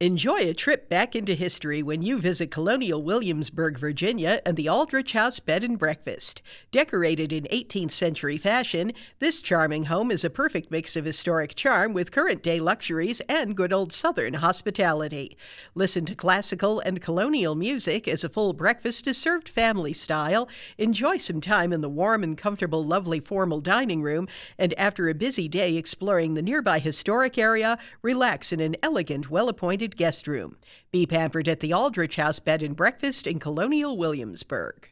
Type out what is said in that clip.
Enjoy a trip back into history when you visit Colonial Williamsburg, Virginia, and the Aldrich House Bed and Breakfast. Decorated in 18th century fashion, this charming home is a perfect mix of historic charm with current day luxuries and good old Southern hospitality. Listen to classical and colonial music as a full breakfast is served family style. Enjoy some time in the warm and comfortable, lovely formal dining room, and after a busy day exploring the nearby historic area, relax in an elegant, well appointed guest room. Be pampered at the Aldrich House Bed and Breakfast in Colonial Williamsburg.